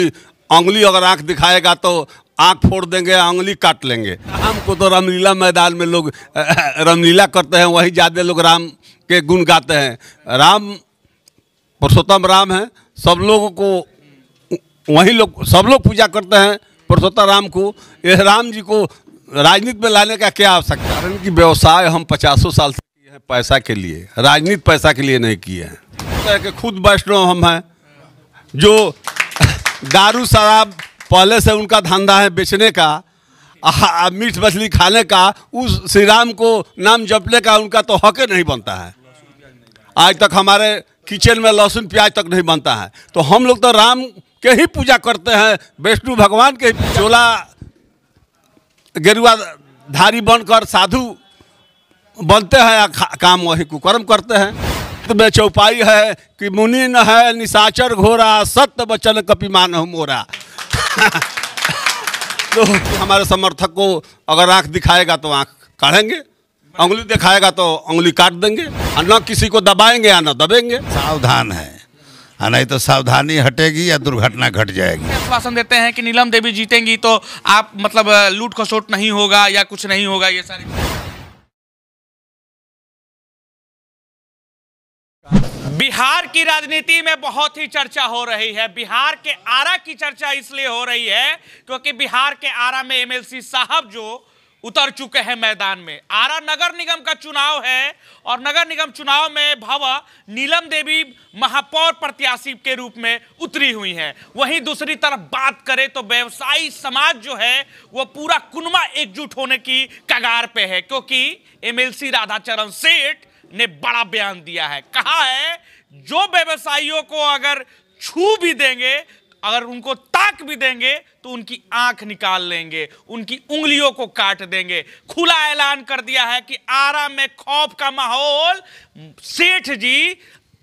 उंगली अगर आंख दिखाएगा तो आंख फोड़ देंगे उंगली काट लेंगे राम को तो रामलीला मैदान में लोग रामलीला करते हैं वहीं ज़्यादा लोग राम के गुण गाते हैं राम पुरुषोत्तम राम हैं सब लोगों को वहीं लोग सब लोग पूजा करते हैं पुरुषोत्तम राम को यह राम जी को राजनीति में लाने का क्या आवश्यकता है कि व्यवसाय हम पचासों साल से किए हैं पैसा के लिए राजनीति पैसा के लिए नहीं किए हैं खुद वैष्णव हम हैं जो दारू शराब पहले से उनका धंधा है बेचने का मीठ मछली खाने का उस श्री राम को नाम जपने का उनका तो हक नहीं बनता है आज तक हमारे किचन में लहसुन प्याज तक नहीं बनता है तो हम लोग तो राम के ही पूजा करते हैं वैष्णु भगवान के चोला गेरुआ धारी बनकर साधु बनते हैं काम वही कुकर्म करते हैं रक्त में चौपाई है कि न है निशाचर घोरा सत्य बचन कपिमान मोरा तो हमारे समर्थक को अगर आंख दिखाएगा तो आंख काढ़ेंगे उंगली दिखाएगा तो उंगली काट देंगे और न किसी को दबाएंगे या न दबेंगे सावधान है नहीं तो सावधानी हटेगी या दुर्घटना घट जाएगी आश्वासन देते हैं कि नीलम देवी जीतेंगी तो आप मतलब लूट खसोट नहीं होगा या कुछ नहीं होगा ये सारी बिहार की राजनीति में बहुत ही चर्चा हो रही है बिहार के आरा की चर्चा इसलिए हो रही है क्योंकि बिहार के आरा में एमएलसी साहब जो उतर चुके हैं मैदान में आरा नगर निगम का चुनाव है और नगर निगम चुनाव में भवा नीलम देवी महापौर प्रत्याशी के रूप में उतरी हुई हैं वहीं दूसरी तरफ बात करें तो व्यवसायी समाज जो है वो पूरा कुनमा एकजुट होने की कगार पे है क्योंकि एमएलसी राधाचरण सेठ ने बड़ा बयान दिया है कहा है जो व्यवसायियों को अगर छू भी देंगे अगर उनको ताक भी देंगे तो उनकी आंख निकाल लेंगे उनकी उंगलियों को काट देंगे खुला ऐलान कर दिया है कि आरा में खौफ का माहौल सेठ जी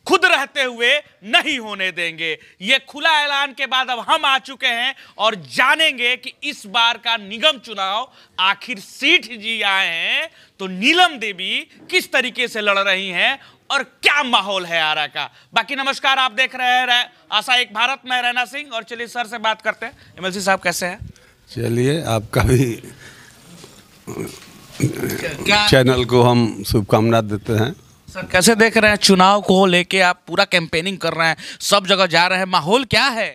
खुद रहते हुए नहीं होने देंगे ये खुला ऐलान के बाद अब हम आ चुके हैं और जानेंगे कि इस बार का निगम चुनाव आखिर सीट जी आए हैं तो नीलम देवी किस तरीके से लड़ रही हैं और क्या माहौल है आरा का बाकी नमस्कार आप देख रहे हैं आशा एक भारत में रैना सिंह और चलिए सर से बात करते हैं एमएलसी साहब कैसे हैं चलिए आपका भी चैनल को हम शुभकामना देते हैं सर कैसे देख रहे हैं चुनाव को लेके आप पूरा कैंपेनिंग कर रहे हैं सब जगह जा रहे हैं माहौल क्या है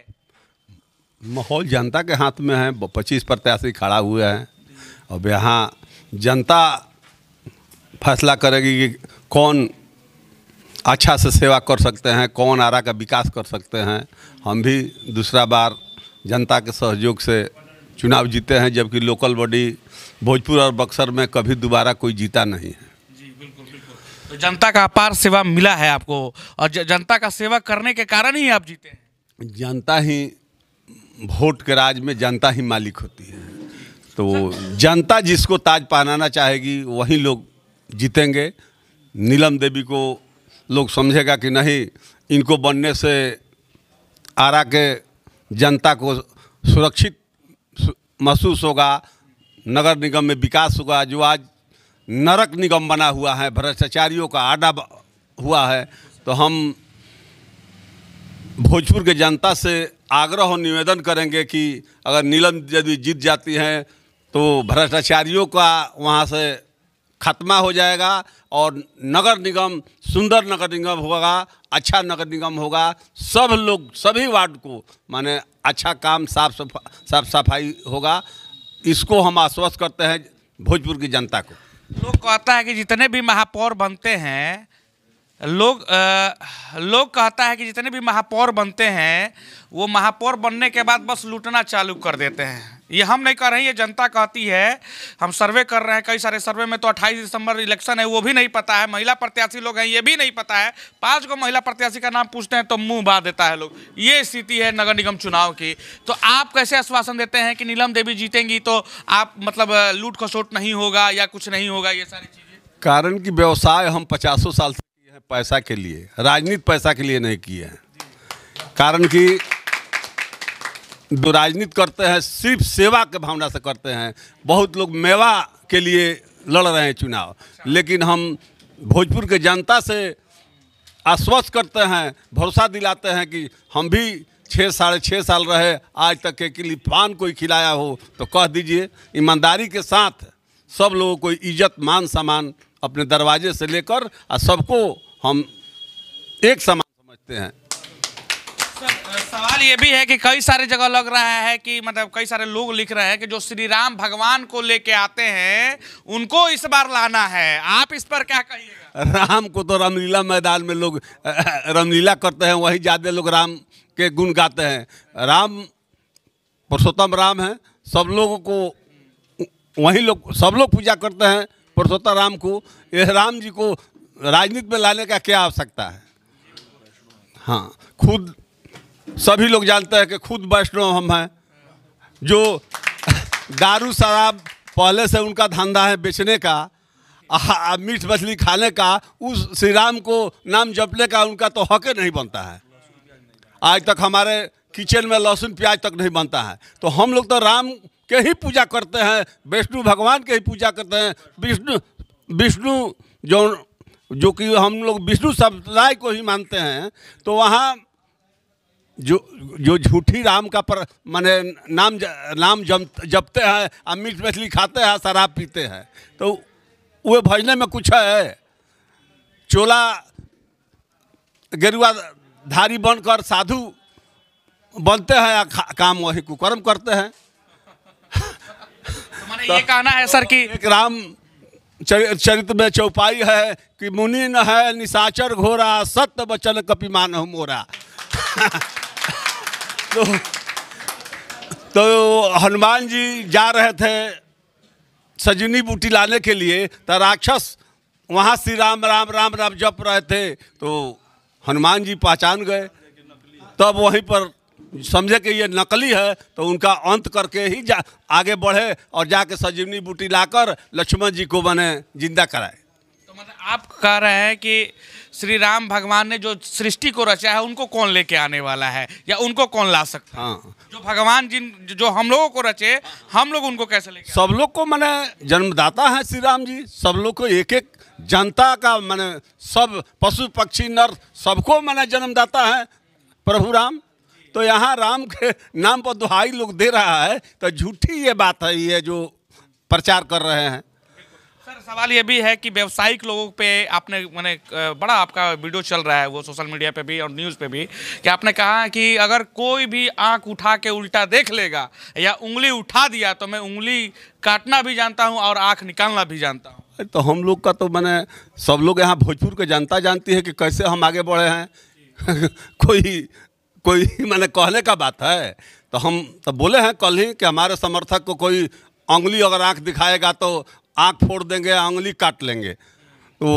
माहौल जनता के हाथ में है पच्चीस प्रत्याशी खड़ा हुए हैं अब यहाँ जनता फैसला करेगी कि कौन अच्छा से सेवा कर सकते हैं कौन आरा का विकास कर सकते हैं हम भी दूसरा बार जनता के सहयोग से चुनाव जीते हैं जबकि लोकल बॉडी भोजपुर और बक्सर में कभी दोबारा कोई जीता नहीं है तो जनता का अपार सेवा मिला है आपको और जनता का सेवा करने के कारण ही आप जीते हैं जनता ही वोट के राज में जनता ही मालिक होती है तो जनता जिसको ताज पहनाना चाहेगी वही लोग जीतेंगे नीलम देवी को लोग समझेगा कि नहीं इनको बनने से आरा के जनता को सुरक्षित महसूस होगा नगर निगम में विकास होगा जो आज नरक निगम बना हुआ है भ्रष्टाचारियों का आडा हुआ है तो हम भोजपुर के जनता से आग्रह और निवेदन करेंगे कि अगर नीलम यदि जीत जाती हैं तो भ्रष्टाचारियों का वहाँ से खत्मा हो जाएगा और नगर निगम सुंदर नगर निगम होगा अच्छा नगर निगम होगा सब लोग सभी वार्ड को माने अच्छा काम साफ सफा साफ सफाई होगा इसको हम आश्वस्त करते हैं भोजपुर की जनता को लोग कहता है कि जितने भी महापौर बनते हैं लोग आ, लोग कहता है कि जितने भी महापौर बनते हैं वो महापौर बनने के बाद बस लूटना चालू कर देते हैं ये हम नहीं कह रहे हैं ये जनता कहती है हम सर्वे कर रहे हैं कई सारे सर्वे में तो 28 दिसंबर इलेक्शन है वो भी नहीं पता है महिला प्रत्याशी लोग हैं ये भी नहीं पता है पाँच को महिला प्रत्याशी का नाम पूछते हैं तो मुंह बा देता है लोग ये स्थिति है नगर निगम चुनाव की तो आप कैसे आश्वासन देते हैं कि नीलम देवी जीतेंगी तो आप मतलब लूट खसोट नहीं होगा या कुछ नहीं होगा ये सारी चीज़ें कारण कि व्यवसाय हम पचासों साल से किए हैं पैसा के लिए राजनीति पैसा के लिए नहीं किए हैं कारण कि जो राजनीति करते हैं सिर्फ सेवा के भावना से करते हैं बहुत लोग मेवा के लिए लड़ रहे हैं चुनाव लेकिन हम भोजपुर के जनता से आश्वस्त करते हैं भरोसा दिलाते हैं कि हम भी छः साढ़े छः साल रहे आज तक के लिए पान कोई खिलाया हो तो कह दीजिए ईमानदारी के साथ सब लोगों को इज्जत मान सम्मान अपने दरवाजे से लेकर और सबको हम एक समान समझते हैं सवाल ये भी है कि कई सारे जगह लग रहा है कि मतलब कई सारे लोग लिख रहे हैं कि जो श्री राम भगवान को लेके आते हैं उनको इस बार लाना है आप इस पर क्या कहिएगा राम को तो रामलीला मैदान में लोग रामलीला करते हैं वही ज़्यादा लोग राम के गुण गाते हैं राम पुरुषोत्तम राम है सब लोगों को वहीं लोग सब लोग पूजा करते हैं पुरुषोत्तम राम को ये राम जी को राजनीति में लाने का क्या आवश्यकता है हाँ खुद सभी लोग जानते हैं कि खुद वैष्णव हम हैं जो दारू शराब पहले से उनका धंधा है बेचने का मीठ मछली खाने का उस श्री राम को नाम जपने का उनका तो हक नहीं बनता है आज तक हमारे किचन में लहसुन प्याज तक नहीं बनता है तो हम लोग तो राम के ही पूजा करते हैं विष्णु भगवान के ही पूजा करते हैं विष्णु विष्णु जो जो कि हम लोग विष्णु समुदाय को ही मानते हैं तो वहाँ जो जो झूठी राम का पर माने नाम ज, नाम जम जपते हैं और मीठ मछली खाते हैं शराब पीते हैं तो वे भजने में कुछ है चोला गेरुआ धारी बनकर साधु बनते हैं या काम वही कुकर्म करते हैं तो तो, ये कहना है सर कि एक राम चरित्र में चौपाई है कि मुनि न है निशाचर घोरा सत्य बचन कपिमान मोरा तो तो हनुमान जी जा रहे थे सजनी बूटी लाने के लिए तो राक्षस वहाँ श्री राम राम राम राम जप रहे थे तो हनुमान जी पहचान गए तब वहीं पर समझे कि ये नकली है तो उनका अंत करके ही जा आगे बढ़े और जाके सजीवनी बूटी लाकर लक्ष्मण जी को बने जिंदा कराए तो मतलब आप कह रहे हैं कि श्री राम भगवान ने जो सृष्टि को रचा है उनको कौन लेके आने वाला है या उनको कौन ला सकता है हाँ जो भगवान जिन जो हम लोगों को रचे हम लोग उनको कैसे लेके सब लोग को मैंने जन्मदाता है श्री राम जी सब लोग को एक एक जनता का मैंने सब पशु पक्षी नर सबको मैंने जन्मदाता है प्रभु राम तो यहाँ राम के नाम पर दुहाई लोग दे रहा है तो झूठी ये बात है ये जो प्रचार कर रहे हैं सवाल ये भी है कि व्यवसायिक लोगों पे आपने मैंने बड़ा आपका वीडियो चल रहा है वो सोशल मीडिया पे भी और न्यूज़ पे भी कि आपने कहा कि अगर कोई भी आंख उठा के उल्टा देख लेगा या उंगली उठा दिया तो मैं उंगली काटना भी जानता हूँ और आँख निकालना भी जानता हूँ तो हम लोग का तो मैंने सब लोग यहाँ भोजपुर के जनता जानती है कि कैसे हम आगे बढ़े हैं कोई कोई मैंने कहने का बात है तो हम तो बोले हैं कल ही कि हमारे समर्थक को कोई उंगली अगर आंख दिखाएगा तो आँख फोड़ देंगे आंगली काट लेंगे तो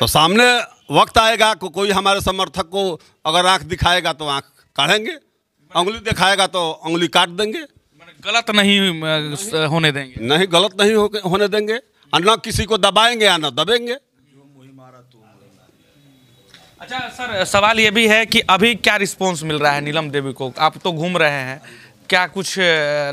तो सामने वक्त आएगा को, कोई हमारे समर्थक को अगर आँख दिखाएगा तो आँख काढ़ेंगे उंगली दिखाएगा तो उंगली काट देंगे गलत नहीं होने देंगे नहीं गलत नहीं हो, होने देंगे और न किसी को दबाएंगे या न दबेंगे अच्छा सर सवाल ये भी है कि अभी क्या रिस्पांस मिल रहा है नीलम देवी को आप तो घूम रहे हैं क्या कुछ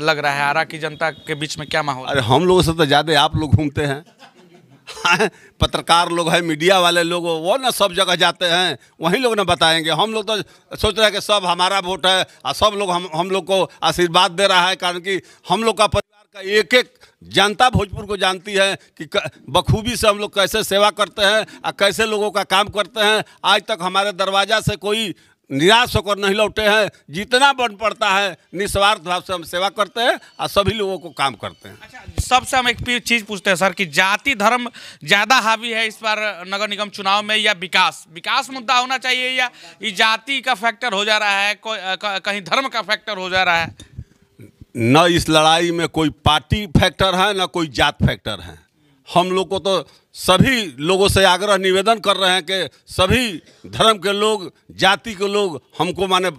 लग रहा है आरा की जनता के बीच में क्या माहौल अरे हम लोगों से तो ज़्यादा आप लोग घूमते हैं हाँ, पत्रकार लोग हैं मीडिया वाले लोग वो ना सब जगह जाते हैं वहीं लोग ना बताएंगे हम लोग तो सोच रहे हैं कि सब हमारा वोट है और सब लोग हम हम लोग को आशीर्वाद दे रहा है कारण कि हम लोग का परिवार का एक एक जनता भोजपुर को जानती है कि बखूबी से हम लोग कैसे सेवा करते हैं और कैसे लोगों का काम करते हैं आज तक हमारे दरवाज़ा से कोई निराश होकर नहीं लौटे हैं जितना बन पड़ता है निस्वार्थ भाव से हम सेवा करते हैं और सभी लोगों को काम करते हैं अच्छा सबसे हम एक चीज़ पूछते हैं सर कि जाति धर्म ज़्यादा हावी है इस बार नगर निगम चुनाव में या विकास विकास मुद्दा होना चाहिए या ये जाति का फैक्टर हो जा रहा है कहीं धर्म का फैक्टर हो जा रहा है न इस लड़ाई में कोई पार्टी फैक्टर है न कोई जात फैक्टर है हम लोग को तो सभी लोगों से आग्रह निवेदन कर रहे हैं कि सभी धर्म के लोग जाति के लोग हमको माने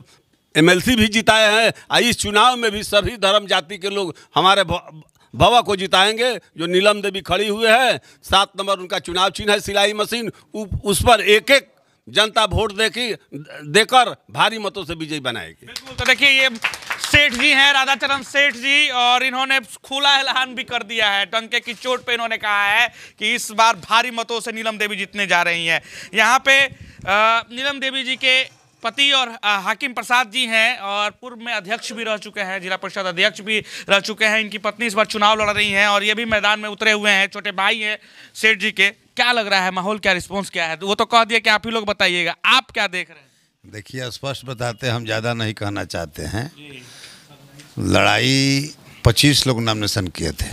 एमएलसी भी जिताए हैं और इस चुनाव में भी सभी धर्म जाति के लोग हमारे भवा को जिताएंगे जो नीलम देवी खड़ी हुए हैं सात नंबर उनका चुनाव चिन्ह है सिलाई मशीन उस पर एक एक जनता वोट देखी देकर भारी मतों से विजयी बनाएगी बिल्कुल तो देखिए ये सेठ जी हैं राधा चरण सेठ जी और इन्होंने खुला ऐलान भी कर दिया है टंके की चोट पे इन्होंने कहा है कि इस बार भारी मतों से नीलम देवी जीतने जा रही हैं यहाँ पे नीलम देवी जी के पति और हाकिम प्रसाद जी हैं और पूर्व में अध्यक्ष भी रह चुके हैं जिला परिषद अध्यक्ष भी रह चुके हैं इनकी पत्नी इस बार चुनाव लड़ रही हैं और ये भी मैदान में उतरे हुए हैं छोटे भाई हैं सेठ जी के क्या लग रहा है माहौल क्या रिस्पॉन्स क्या है वो तो कह दिया कि आप ही लोग बताइएगा आप क्या देख रहे हैं देखिए स्पष्ट बताते हम ज़्यादा नहीं कहना चाहते हैं लड़ाई पच्चीस लोग नामिनेशन किए थे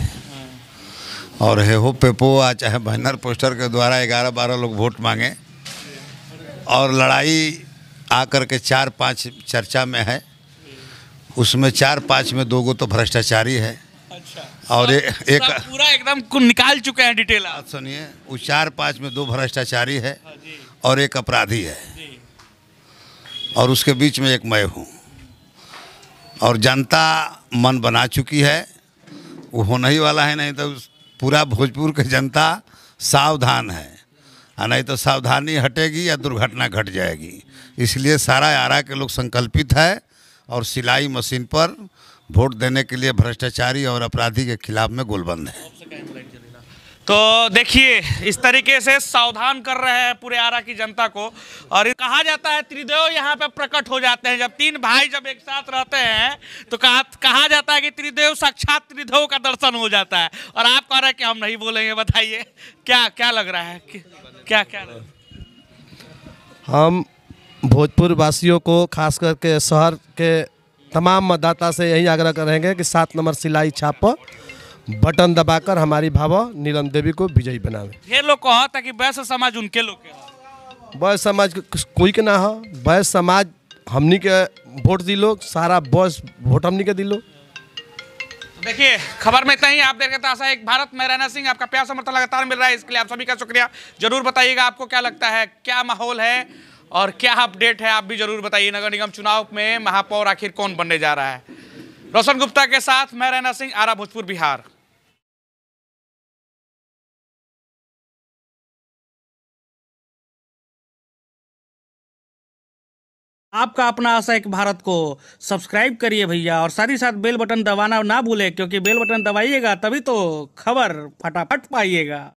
और हे हो पेपो आ चाहे बैनर पोस्टर के द्वारा ग्यारह बारह लोग वोट मांगे और लड़ाई आकर के चार पाँच चर्चा में है उसमें चार पाँच में दो गो तो भ्रष्टाचारी है अच्छा और ए, एक पूरा एकदम निकाल चुके हैं डिटेल आप सुनिए वो चार पाँच में दो भ्रष्टाचारी है हाँ और एक अपराधी है और उसके बीच में एक मैं हूँ और जनता मन बना चुकी है वो होना ही वाला है नहीं तो पूरा भोजपुर की जनता सावधान है और हाँ, नहीं तो सावधानी हटेगी या दुर्घटना घट जाएगी इसलिए सारा आरा के लोग संकल्पित है और सिलाई मशीन पर वोट देने के लिए भ्रष्टाचारी और अपराधी के खिलाफ में गोलबंद है तो देखिए इस तरीके से सावधान कर रहे हैं पूरे आरा की जनता को और कहा जाता है त्रिदेव यहाँ पे प्रकट हो जाते हैं जब तीन भाई जब एक साथ रहते हैं तो कहा कहा जाता है कि त्रिदेव साक्षात त्रिदेव का दर्शन हो जाता है और आप कह रहे हैं कि हम नहीं बोलेंगे बताइए क्या क्या लग रहा है क्या क्या हम भोजपुर वासियों को खास करके शहर के तमाम मतदाता से यही आग्रह करेंगे कि सात नंबर सिलाई छाप पर बटन दबाकर हमारी भावा नीलम देवी को विजयी बनावे ये लोग कहो ताकि वैश्य समाज उनके लोग वैश्य समाज कोई के ना हो वैश्य समाज हमनी के वोट दिलो सारा बस वोट हमनी के दिलो देखिए खबर में इतना ही आप देख रहे तो आशा एक भारत में रैना सिंह आपका प्यार समर्थन लगातार मिल रहा है इसके लिए आप सभी का शुक्रिया जरूर बताइएगा आपको क्या लगता है क्या माहौल है और क्या अपडेट है आप भी जरूर बताइए नगर निगम चुनाव में महापौर आखिर कौन बनने जा रहा है रोशन गुप्ता के साथ मैं रैना सिंह आरा भोजपुर बिहार आपका अपना आशा एक भारत को सब्सक्राइब करिए भैया और साथ ही साथ बेल बटन दबाना ना भूले क्योंकि बेल बटन दबाइएगा तभी तो खबर फटाफट पाइएगा